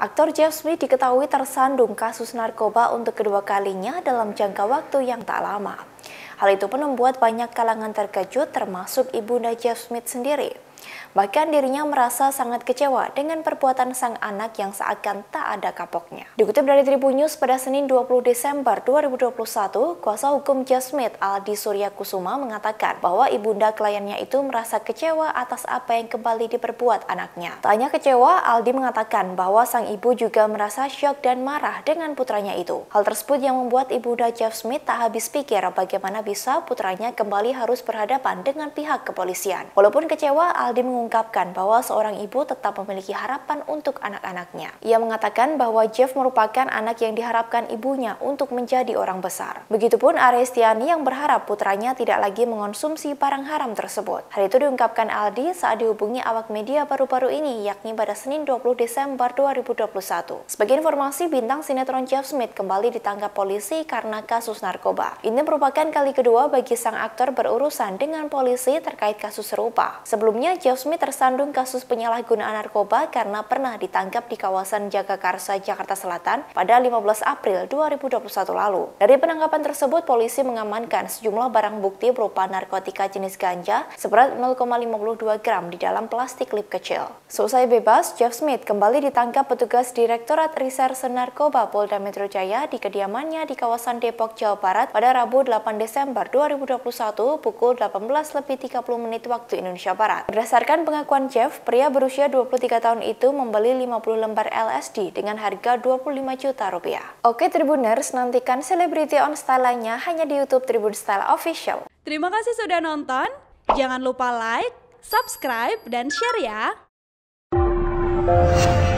Aktor Jeff Smith diketahui tersandung kasus narkoba untuk kedua kalinya dalam jangka waktu yang tak lama. Hal itu pun membuat banyak kalangan terkejut termasuk ibunda Jeff Smith sendiri. Bahkan dirinya merasa sangat kecewa dengan perbuatan sang anak yang seakan tak ada kapoknya. Dikutip dari Tribun News pada Senin 20 Desember 2021, kuasa hukum Jasmith Aldi Surya Kusuma mengatakan bahwa ibunda kliennya itu merasa kecewa atas apa yang kembali diperbuat anaknya. Tak hanya kecewa, Aldi mengatakan bahwa sang ibu juga merasa syok dan marah dengan putranya itu. Hal tersebut yang membuat ibunda Jeff Smith tak habis pikir bagaimana bisa putranya kembali harus berhadapan dengan pihak kepolisian. Walaupun kecewa, Aldi Aldi mengungkapkan bahwa seorang ibu tetap memiliki harapan untuk anak-anaknya. Ia mengatakan bahwa Jeff merupakan anak yang diharapkan ibunya untuk menjadi orang besar. Begitupun Arestiani yang berharap putranya tidak lagi mengonsumsi barang haram tersebut. Hal itu diungkapkan Aldi saat dihubungi awak media baru-baru ini, yakni pada Senin 20 Desember 2021. Sebagai informasi, bintang sinetron Jeff Smith kembali ditangkap polisi karena kasus narkoba. Ini merupakan kali kedua bagi sang aktor berurusan dengan polisi terkait kasus serupa. Sebelumnya, Jeff Smith tersandung kasus penyalahgunaan narkoba karena pernah ditangkap di kawasan Jagakarsa, Jakarta Selatan pada 15 April 2021 lalu. Dari penangkapan tersebut, polisi mengamankan sejumlah barang bukti berupa narkotika jenis ganja seberat 0,52 gram di dalam plastik lip kecil. Selesai bebas, Jeff Smith kembali ditangkap petugas Direktorat Reserse Narkoba Polda Metro Jaya di kediamannya di kawasan Depok, Jawa Barat pada Rabu 8 Desember 2021 pukul 18.30 menit waktu Indonesia Barat. Berdasarkan Berdasarkan pengakuan Jeff, pria berusia 23 tahun itu membeli 50 lembar LSD dengan harga 25 juta rupiah. Oke Tribuners, nantikan selebriti on Style lainnya hanya di YouTube Tribun Style Official. Terima kasih sudah nonton. Jangan lupa like, subscribe, dan share ya.